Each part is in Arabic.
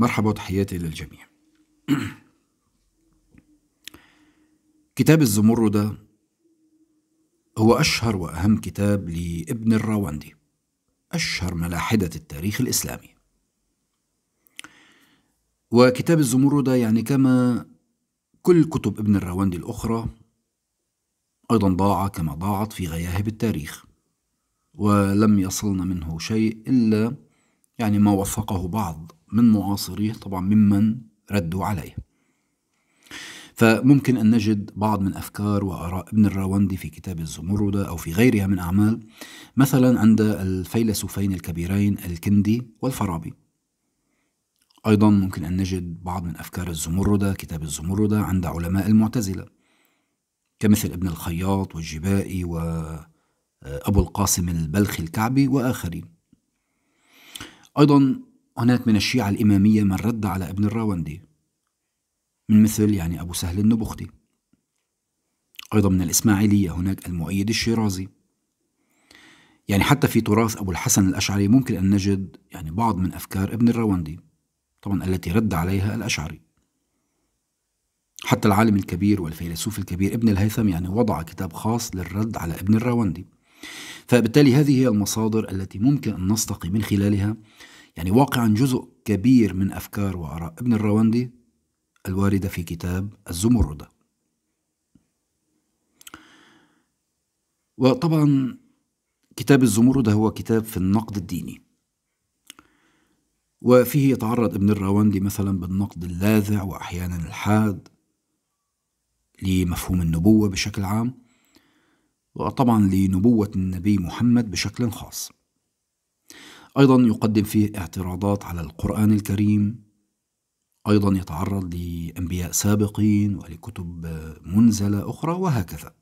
مرحبا وتحياتي للجميع كتاب الزمردة هو أشهر وأهم كتاب لابن الراوندي أشهر ملاحدة التاريخ الإسلامي وكتاب الزمردة يعني كما كل كتب ابن الراوندي الأخرى أيضا ضاع كما ضاعت في غياهب التاريخ ولم يصلنا منه شيء إلا يعني ما وثقه بعض من معاصريه طبعا ممن ردوا عليه فممكن أن نجد بعض من أفكار وآراء ابن الراوندي في كتاب الزمردة أو في غيرها من أعمال مثلا عند الفيلسوفين الكبيرين الكندي والفارابي أيضا ممكن أن نجد بعض من أفكار الزمردة كتاب الزمردة عند علماء المعتزلة كمثل ابن الخياط والجبائي وأبو آه، القاسم البلخي الكعبي وآخرين أيضا هناك من الشيعة الإمامية من رد على ابن الراوندي من مثل يعني أبو سهل النبختي أيضا من الإسماعيلية هناك المؤيد الشيرازي يعني حتى في تراث أبو الحسن الأشعري ممكن أن نجد يعني بعض من أفكار ابن الراوندي طبعا التي رد عليها الأشعري حتى العالم الكبير والفيلسوف الكبير ابن الهيثم يعني وضع كتاب خاص للرد على ابن الراوندي فبالتالي هذه هي المصادر التي ممكن أن نستقي من خلالها يعني واقعا جزء كبير من أفكار وآراء ابن الرواندي الواردة في كتاب الزمردة وطبعا كتاب الزمردة هو كتاب في النقد الديني وفيه يتعرض ابن الراوندي مثلا بالنقد اللاذع وأحيانا الحاد لمفهوم النبوة بشكل عام وطبعا لنبوة النبي محمد بشكل خاص أيضا يقدم فيه اعتراضات على القرآن الكريم أيضا يتعرض لأنبياء سابقين ولكتب منزلة أخرى وهكذا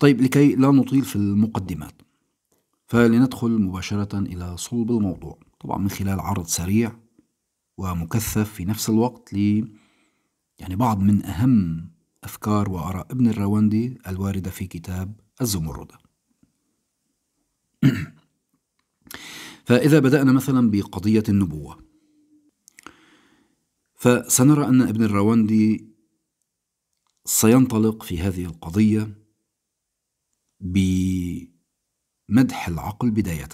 طيب لكي لا نطيل في المقدمات فلندخل مباشرة إلى صلب الموضوع طبعا من خلال عرض سريع ومكثف في نفس الوقت ل يعني بعض من أهم أفكار وآراء ابن الرواندي الواردة في كتاب الزمردة فإذا بدأنا مثلا بقضية النبوة فسنرى أن ابن الرواندي سينطلق في هذه القضية بمدح العقل بداية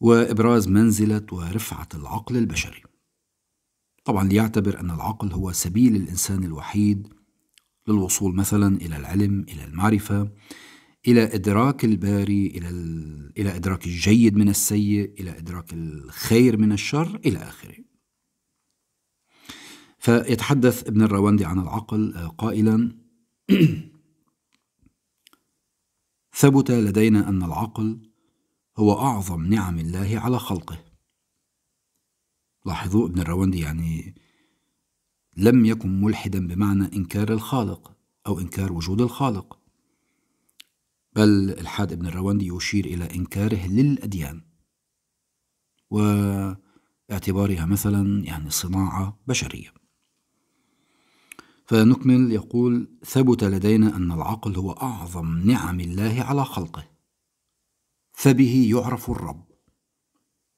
وإبراز منزلة ورفعة العقل البشري طبعا ليعتبر أن العقل هو سبيل الإنسان الوحيد للوصول مثلا إلى العلم إلى المعرفة إلى إدراك الباري إلى إلى إدراك الجيد من السيء إلى إدراك الخير من الشر إلى آخره فيتحدث ابن الرواندي عن العقل آه، قائلا ثبت لدينا أن العقل هو أعظم نعم الله على خلقه لاحظوا ابن الرواندي يعني لم يكن ملحدا بمعنى إنكار الخالق أو إنكار وجود الخالق بل الحاد ابن الرواندي يشير إلى إنكاره للأديان واعتبارها مثلا يعني صناعة بشرية فنكمل يقول ثبت لدينا أن العقل هو أعظم نعم الله على خلقه فبه يعرف الرب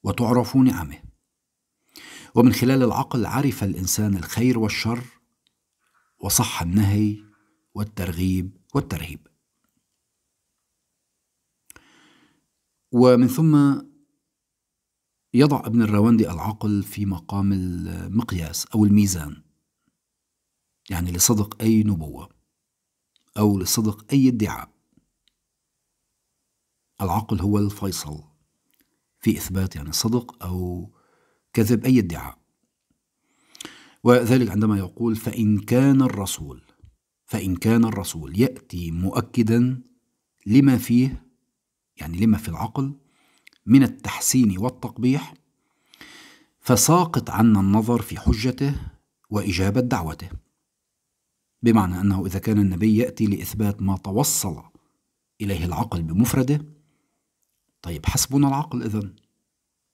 وتعرف نعمه ومن خلال العقل عرف الإنسان الخير والشر وصح النهي والترغيب والترهيب ومن ثم يضع ابن الراوندي العقل في مقام المقياس أو الميزان يعني لصدق أي نبوة أو لصدق أي ادعاء العقل هو الفيصل في إثبات يعني صدق أو كذب أي ادعاء وذلك عندما يقول فإن كان الرسول فإن كان الرسول يأتي مؤكدا لما فيه يعني لما في العقل من التحسين والتقبيح فساقط عنا النظر في حجته وإجابة دعوته بمعنى أنه إذا كان النبي يأتي لإثبات ما توصل إليه العقل بمفرده طيب حسبنا العقل إذن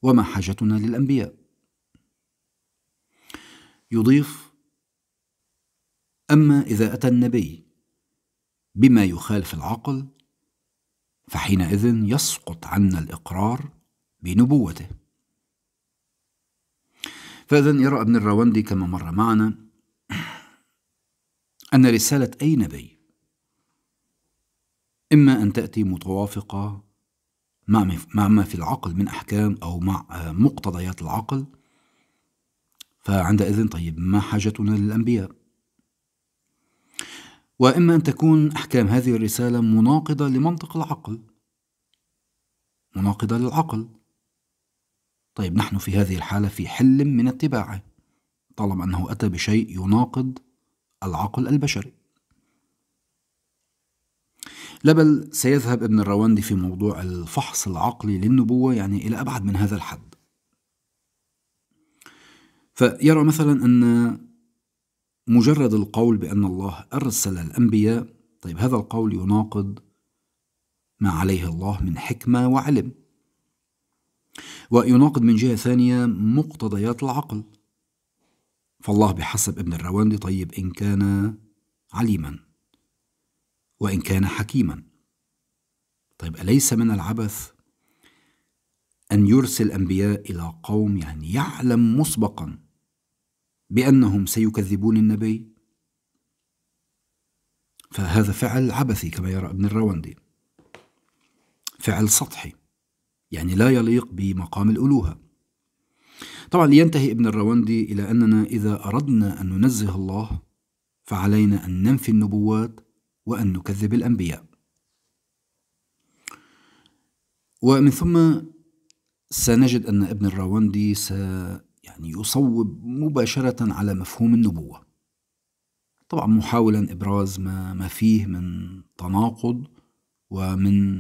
وما حاجتنا للأنبياء يضيف أما إذا أتى النبي بما يخالف العقل فحينئذ يسقط عنا الإقرار بنبوته فإذا يرى ابن الراوندي كما مر معنا أن رسالة أي نبي إما أن تأتي متوافقة مع ما في العقل من أحكام أو مع مقتضيات العقل فعندئذ طيب ما حاجتنا للأنبياء واما ان تكون احكام هذه الرساله مناقضه لمنطق العقل مناقضه للعقل طيب نحن في هذه الحاله في حل من اتباعه طالما انه اتى بشيء يناقض العقل البشري لا بل سيذهب ابن الرواندي في موضوع الفحص العقلي للنبوه يعني الى ابعد من هذا الحد فيرى مثلا ان مجرد القول بأن الله أرسل الأنبياء طيب هذا القول يناقض ما عليه الله من حكمة وعلم ويناقض من جهة ثانية مقتضيات العقل فالله بحسب ابن الرواندي طيب إن كان عليما وإن كان حكيما طيب أليس من العبث أن يرسل أنبياء إلى قوم يعني يعلم مسبقا بأنهم سيكذبون النبي فهذا فعل عبثي كما يرى ابن الرواندي فعل سطحي يعني لا يليق بمقام الألوهة طبعا لينتهي ابن الرواندي إلى أننا إذا أردنا أن ننزه الله فعلينا أن ننفي النبوات وأن نكذب الأنبياء ومن ثم سنجد أن ابن الراوندي يعني يصوب مباشرة على مفهوم النبوة طبعا محاولا إبراز ما, ما فيه من تناقض ومن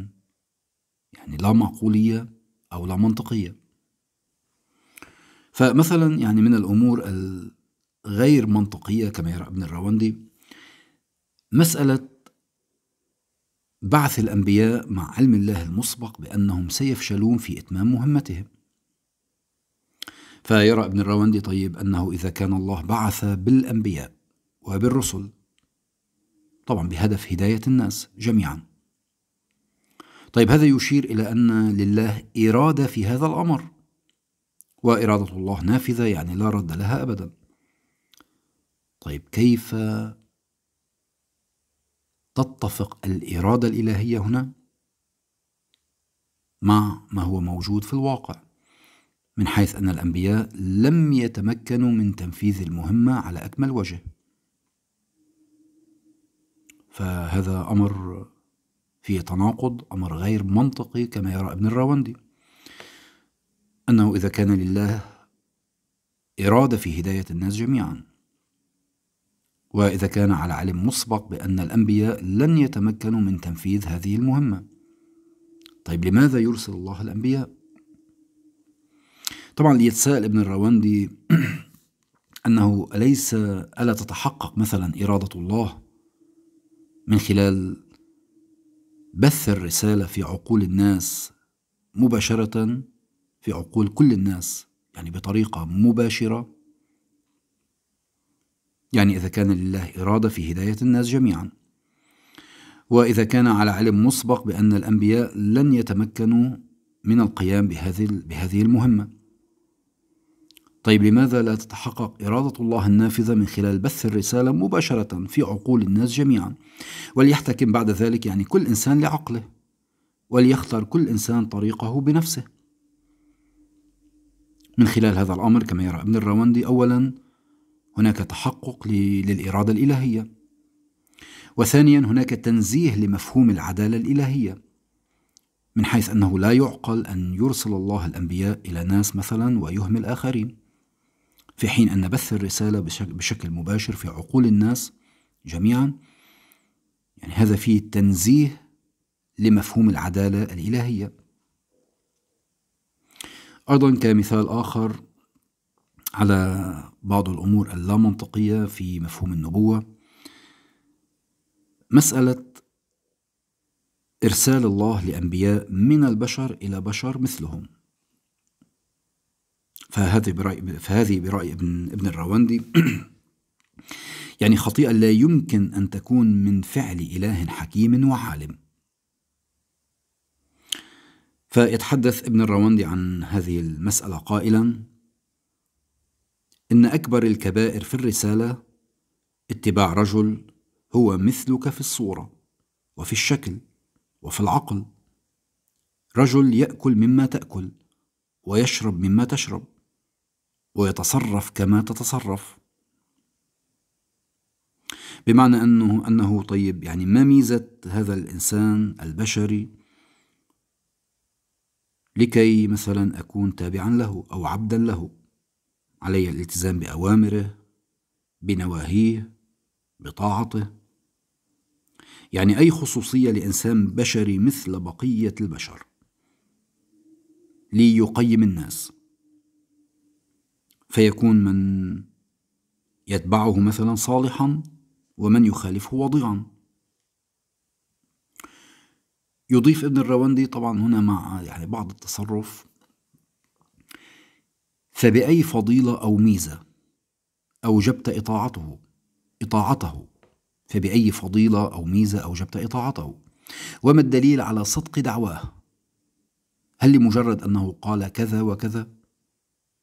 يعني لا معقولية أو لا منطقية فمثلا يعني من الأمور الغير منطقية كما يرى ابن الراوندي مسألة بعث الأنبياء مع علم الله المسبق بأنهم سيفشلون في إتمام مهمتهم فيرى ابن الراوندي طيب أنه إذا كان الله بعث بالأنبياء وبالرسل طبعا بهدف هداية الناس جميعا طيب هذا يشير إلى أن لله إرادة في هذا الأمر وإرادة الله نافذة يعني لا رد لها أبدا طيب كيف تتفق الإرادة الإلهية هنا مع ما هو موجود في الواقع من حيث أن الأنبياء لم يتمكنوا من تنفيذ المهمة على أكمل وجه فهذا أمر فيه تناقض أمر غير منطقي كما يرى ابن الراوندي أنه إذا كان لله إرادة في هداية الناس جميعا وإذا كان على علم مسبق بأن الأنبياء لن يتمكنوا من تنفيذ هذه المهمة طيب لماذا يرسل الله الأنبياء؟ طبعا ليتساءل ابن الرواندي أنه أليس ألا تتحقق مثلا إرادة الله من خلال بث الرسالة في عقول الناس مباشرة في عقول كل الناس يعني بطريقة مباشرة يعني إذا كان لله إرادة في هداية الناس جميعا وإذا كان على علم مسبق بأن الأنبياء لن يتمكنوا من القيام بهذه بهذه المهمة طيب لماذا لا تتحقق إرادة الله النافذة من خلال بث الرسالة مباشرة في عقول الناس جميعا وليحتكم بعد ذلك يعني كل إنسان لعقله وليختار كل إنسان طريقه بنفسه من خلال هذا الأمر كما يرى ابن الراوندي أولا هناك تحقق للإرادة الإلهية وثانيا هناك تنزيه لمفهوم العدالة الإلهية من حيث أنه لا يعقل أن يرسل الله الأنبياء إلى ناس مثلا ويهمل آخرين في حين أن بث الرسالة بشكل مباشر في عقول الناس جميعا يعني هذا فيه تنزيه لمفهوم العدالة الإلهية أيضا كمثال آخر على بعض الأمور اللامنطقية في مفهوم النبوة مسألة إرسال الله لأنبياء من البشر إلى بشر مثلهم فهذه برأي فهذه برأي ابن ابن الراوندي يعني خطيئة لا يمكن أن تكون من فعل إله حكيم وعالم فيتحدث ابن الراوندي عن هذه المسألة قائلا إن أكبر الكبائر في الرسالة اتباع رجل هو مثلك في الصورة وفي الشكل وفي العقل رجل يأكل مما تأكل ويشرب مما تشرب ويتصرف كما تتصرف بمعنى انه انه طيب يعني ما ميزه هذا الانسان البشري لكي مثلا اكون تابعا له او عبدا له علي الالتزام باوامره بنواهيه بطاعته يعني اي خصوصيه لانسان بشري مثل بقيه البشر ليقيم الناس فيكون من يتبعه مثلا صالحا ومن يخالفه وضيعا يضيف ابن الرواندي طبعا هنا مع يعني بعض التصرف فبأي فضيلة أو ميزة أوجبت إطاعته إطاعته فبأي فضيلة أو ميزة أوجبت إطاعته وما الدليل على صدق دعواه هل لمجرد أنه قال كذا وكذا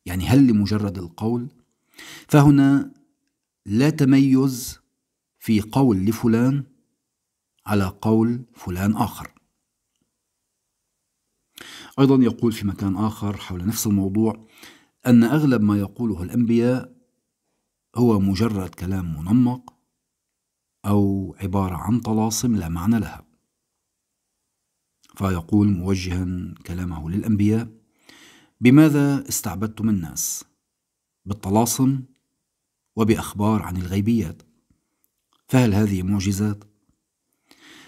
يعني هل لمجرد القول فهنا لا تميز في قول لفلان على قول فلان اخر ايضا يقول في مكان اخر حول نفس الموضوع ان اغلب ما يقوله الانبياء هو مجرد كلام منمق او عباره عن طلاسم لا معنى لها فيقول موجها كلامه للانبياء بماذا استعبدتم الناس بالطلاسم وباخبار عن الغيبيات فهل هذه معجزات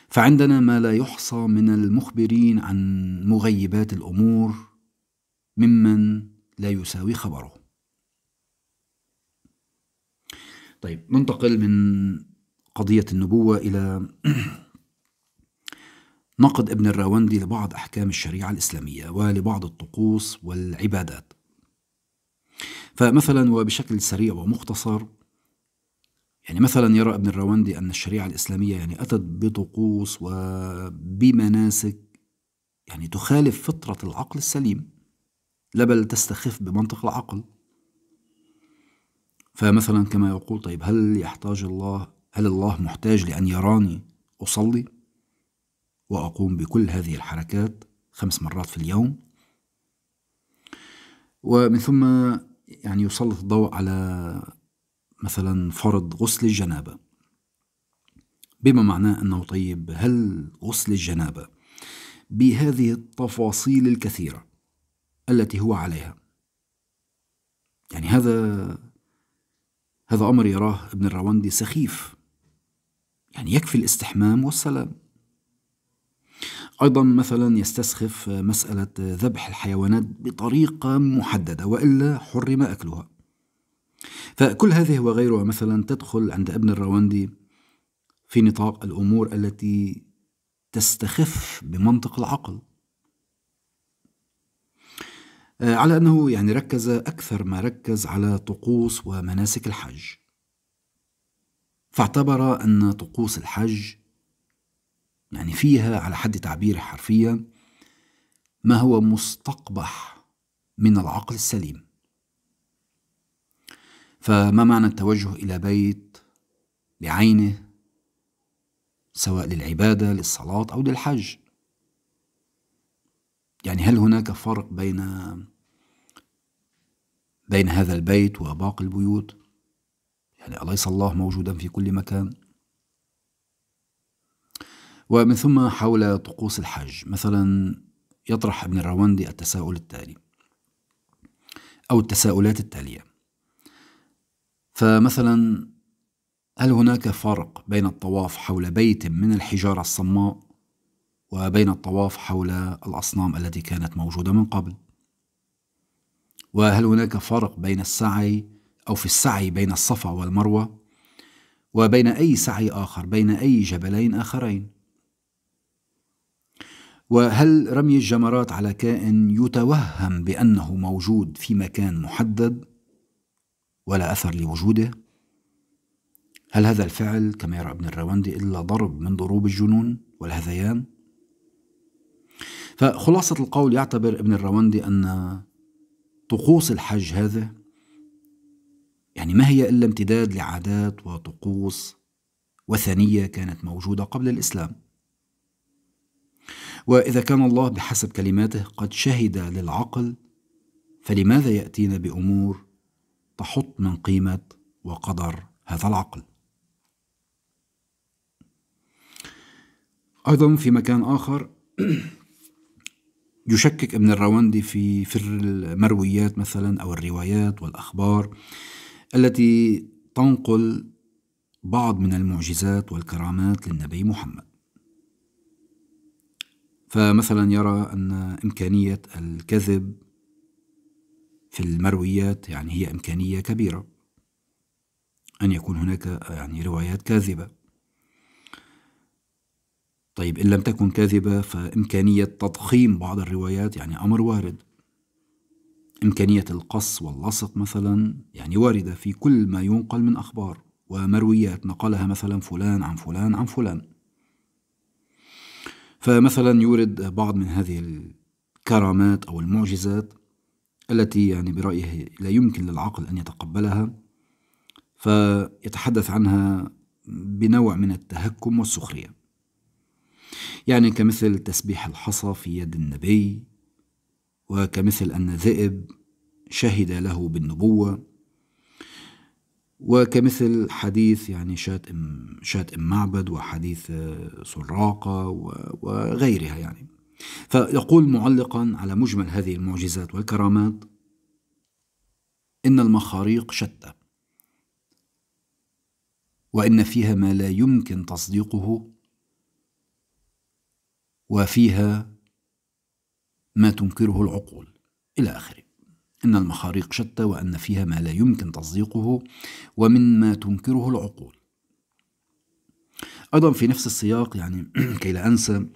فعندنا ما لا يحصى من المخبرين عن مغيبات الامور ممن لا يساوي خبره طيب ننتقل من قضيه النبوه الى نقد ابن الراوندي لبعض أحكام الشريعة الإسلامية ولبعض الطقوس والعبادات فمثلا وبشكل سريع ومختصر يعني مثلا يرى ابن الراوندي أن الشريعة الإسلامية يعني أتت بطقوس وبمناسك يعني تخالف فطرة العقل السليم لا بل تستخف بمنطق العقل فمثلا كما يقول طيب هل يحتاج الله هل الله محتاج لأن يراني أصلي وأقوم بكل هذه الحركات خمس مرات في اليوم ومن ثم يعني يسلط الضوء على مثلا فرض غسل الجنابة بما معناه أنه طيب هل غسل الجنابة بهذه التفاصيل الكثيرة التي هو عليها يعني هذا هذا أمر يراه ابن الرواندي سخيف يعني يكفي الاستحمام والسلام أيضا مثلا يستسخف مسألة ذبح الحيوانات بطريقة محددة وإلا حرم أكلها فكل هذه وغيرها مثلا تدخل عند ابن الرواندي في نطاق الأمور التي تستخف بمنطق العقل آه، على أنه يعني ركز أكثر ما ركز على طقوس ومناسك الحج فاعتبر أن طقوس الحج يعني فيها على حد تعبيري حرفيا ما هو مستقبح من العقل السليم فما معنى التوجه إلى بيت بعينه سواء للعبادة للصلاة أو للحج يعني هل هناك فرق بين بين هذا البيت وباقي البيوت يعني أليس الله موجودا في كل مكان ومن ثم حول طقوس الحج مثلا يطرح ابن الرواندي التساؤل التالي أو التساؤلات التالية فمثلا هل هناك فرق بين الطواف حول بيت من الحجارة الصماء وبين الطواف حول الأصنام التي كانت موجودة من قبل؟ وهل هناك فرق بين السعي أو في السعي بين الصفا والمروة؟ وبين أي سعي آخر بين أي جبلين آخرين؟ وهل رمي الجمرات على كائن يتوهم بانه موجود في مكان محدد ولا اثر لوجوده هل هذا الفعل كما يرى ابن الرواندي الا ضرب من ضروب الجنون والهذيان فخلاصه القول يعتبر ابن الرواندي ان طقوس الحج هذا يعني ما هي الا امتداد لعادات وطقوس وثنيه كانت موجوده قبل الاسلام واذا كان الله بحسب كلماته قد شهد للعقل فلماذا ياتينا بامور تحط من قيمه وقدر هذا العقل ايضا في مكان اخر يشكك ابن الرواندي في في المرويات مثلا او الروايات والاخبار التي تنقل بعض من المعجزات والكرامات للنبي محمد فمثلا يرى أن إمكانية الكذب في المرويات يعني هي إمكانية كبيرة أن يكون هناك يعني روايات كاذبة طيب إن لم تكن كاذبة فإمكانية تضخيم بعض الروايات يعني أمر وارد إمكانية القص واللصق مثلا يعني واردة في كل ما ينقل من أخبار ومرويات نقلها مثلا فلان عن فلان عن فلان فمثلا يورد بعض من هذه الكرامات أو المعجزات التي يعني برأيه لا يمكن للعقل أن يتقبلها فيتحدث عنها بنوع من التهكم والسخرية يعني كمثل تسبيح الحصى في يد النبي وكمثل أن ذئب شهد له بالنبوة وكمثل حديث يعني شاتم شاتم معبد وحديث آه، سراقة وغيرها يعني فيقول معلقا على مجمل هذه المعجزات والكرامات إن المخاريق شتى وإن فيها ما لا يمكن تصديقه وفيها ما تنكره العقول إلى آخره أن المخاريق شتى وأن فيها ما لا يمكن تصديقه ومما تنكره العقول أيضا في نفس السياق يعني كي لا أنسى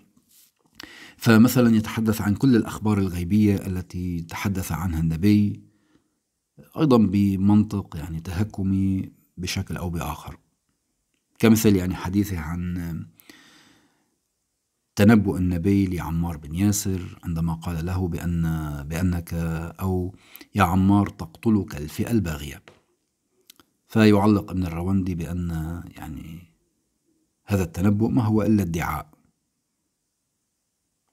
فمثلا يتحدث عن كل الأخبار الغيبية التي تحدث عنها النبي أيضا بمنطق يعني تهكمي بشكل أو بآخر كمثل يعني حديثه عن تنبؤ النبي لعمار بن ياسر عندما قال له بأن بأنك أو يا عمار تقتلك الفئة الباغية فيعلق ابن الروندي بأن يعني هذا التنبؤ ما هو إلا ادعاء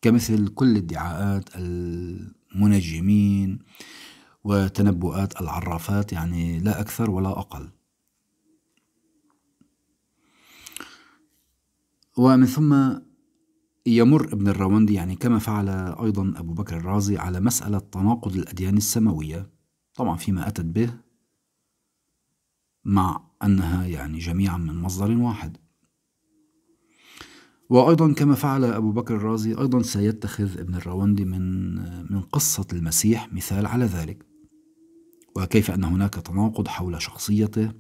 كمثل كل ادعاءات المنجمين وتنبؤات العرافات يعني لا أكثر ولا أقل ومن ثم يمر ابن الراوندي يعني كما فعل أيضا أبو بكر الرازي على مسألة تناقض الأديان السماوية طبعا فيما أتت به مع أنها يعني جميعا من مصدر واحد وأيضا كما فعل أبو بكر الرازي أيضا سيتخذ ابن الراوندي من من قصة المسيح مثال على ذلك وكيف أن هناك تناقض حول شخصيته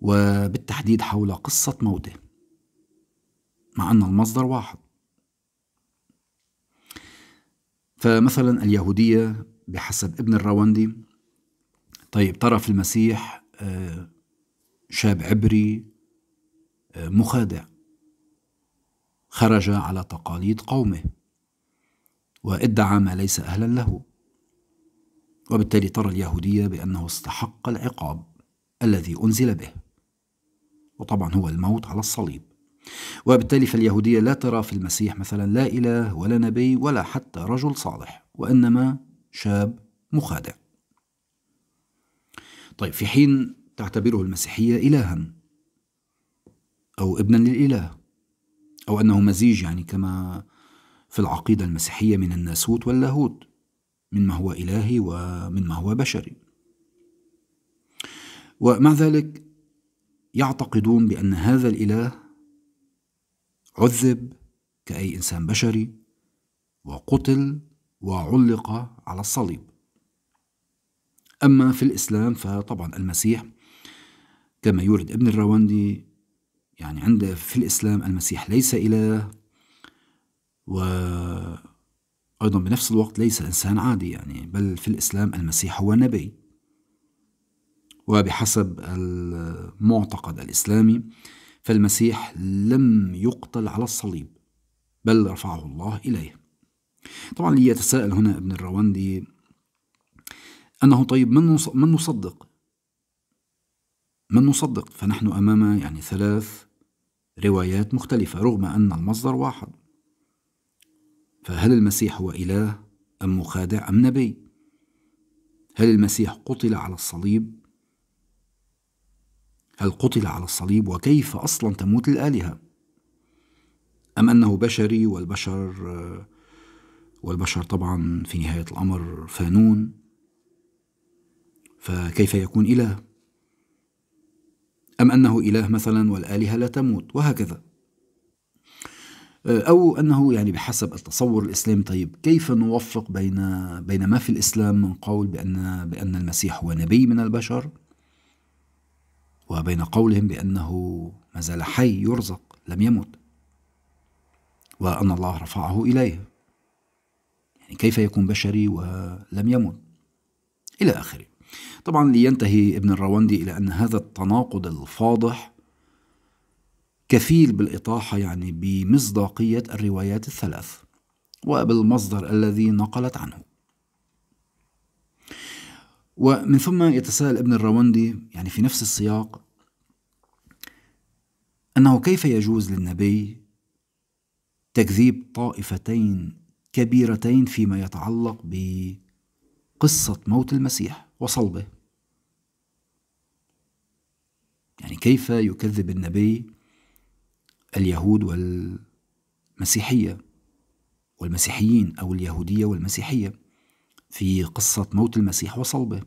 وبالتحديد حول قصة موته مع أن المصدر واحد فمثلا اليهودية بحسب ابن الرواندي طيب ترى في المسيح آه، شاب عبري آه، مخادع خرج على تقاليد قومه وادعى ما ليس اهلا له وبالتالي ترى اليهوديه بانه استحق العقاب الذي انزل به وطبعا هو الموت على الصليب وبالتالي فاليهودية لا ترى في المسيح مثلا لا إله ولا نبي ولا حتى رجل صالح وإنما شاب مخادع طيب في حين تعتبره المسيحية إلها أو ابنا للإله أو أنه مزيج يعني كما في العقيدة المسيحية من الناسوت واللاهوت مما هو إلهي ومما هو بشري ومع ذلك يعتقدون بأن هذا الإله عذب كأي إنسان بشري وقتل وعلق على الصليب أما في الإسلام فطبعا المسيح كما يورد ابن الرواندي يعني عند في الإسلام المسيح ليس إله وأيضا بنفس الوقت ليس إنسان عادي يعني بل في الإسلام المسيح هو نبي وبحسب المعتقد الإسلامي فالمسيح لم يقتل على الصليب بل رفعه الله إليه طبعا ليتساءل هنا ابن الرواندي أنه طيب من من نصدق؟ من نصدق؟ فنحن أمام يعني ثلاث روايات مختلفة رغم أن المصدر واحد فهل المسيح هو إله أم مخادع أم نبي؟ هل المسيح قتل على الصليب هل قتل على الصليب وكيف اصلا تموت الالهه ام انه بشري والبشر والبشر طبعا في نهايه الامر فانون فكيف يكون اله ام انه اله مثلا والالهه لا تموت وهكذا أو أنه يعني بحسب التصور الإسلامي طيب كيف نوفق بين بين ما في الإسلام من قول بأن بأن المسيح هو نبي من البشر وبين قولهم بأنه ما زال حي يرزق لم يمت وأن الله رفعه إليه يعني كيف يكون بشري ولم يمت إلى آخره طبعا لينتهي ابن الرواندي إلى أن هذا التناقض الفاضح كفيل بالإطاحة يعني بمصداقية الروايات الثلاث وبالمصدر الذي نقلت عنه ومن ثم يتساءل ابن الرواندي يعني في نفس السياق أنه كيف يجوز للنبي تكذيب طائفتين كبيرتين فيما يتعلق بقصة موت المسيح وصلبه يعني كيف يكذب النبي اليهود والمسيحية والمسيحيين أو اليهودية والمسيحية في قصة موت المسيح وصلبه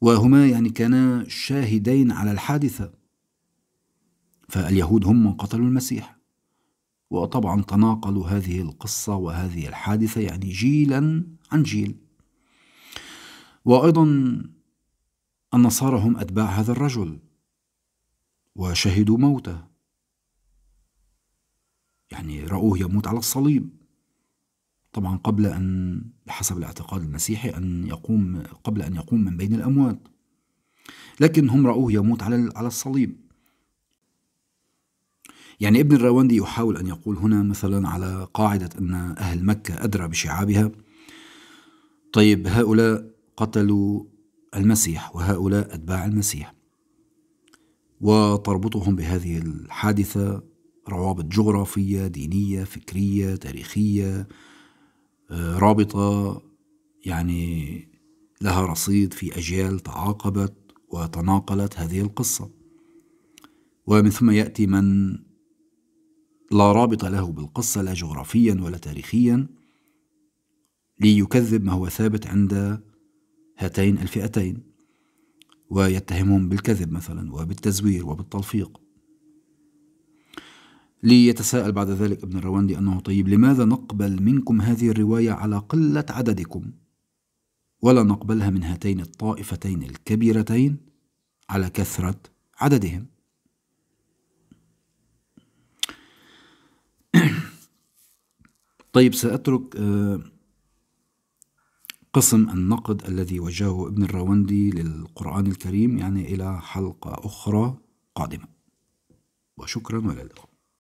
وهما يعني كانا شاهدين على الحادثة فاليهود هم من قتلوا المسيح وطبعا تناقلوا هذه القصة وهذه الحادثة يعني جيلا عن جيل وأيضا النصارى هم أتباع هذا الرجل وشهدوا موته يعني رأوه يموت على الصليب طبعا قبل أن بحسب الاعتقاد المسيحي أن يقوم قبل أن يقوم من بين الأموات لكن هم رأوه يموت على على الصليب يعني ابن الراوندي يحاول أن يقول هنا مثلا على قاعدة أن أهل مكة أدرى بشعابها طيب هؤلاء قتلوا المسيح وهؤلاء أتباع المسيح وتربطهم بهذه الحادثة روابط جغرافية دينية فكرية تاريخية آه، رابطة يعني لها رصيد في أجيال تعاقبت وتناقلت هذه القصة ومن ثم يأتي من لا رابط له بالقصة لا جغرافيا ولا تاريخيا ليكذب ما هو ثابت عند هاتين الفئتين ويتهمهم بالكذب مثلا وبالتزوير وبالتلفيق ليتساءل بعد ذلك ابن الرواندي أنه طيب لماذا نقبل منكم هذه الرواية على قلة عددكم ولا نقبلها من هاتين الطائفتين الكبيرتين على كثرة عددهم طيب سأترك آه، قسم النقد الذي وجهه ابن الراوندي للقرآن الكريم يعني إلى حلقة أخرى قادمة وشكرا وإلى اللقاء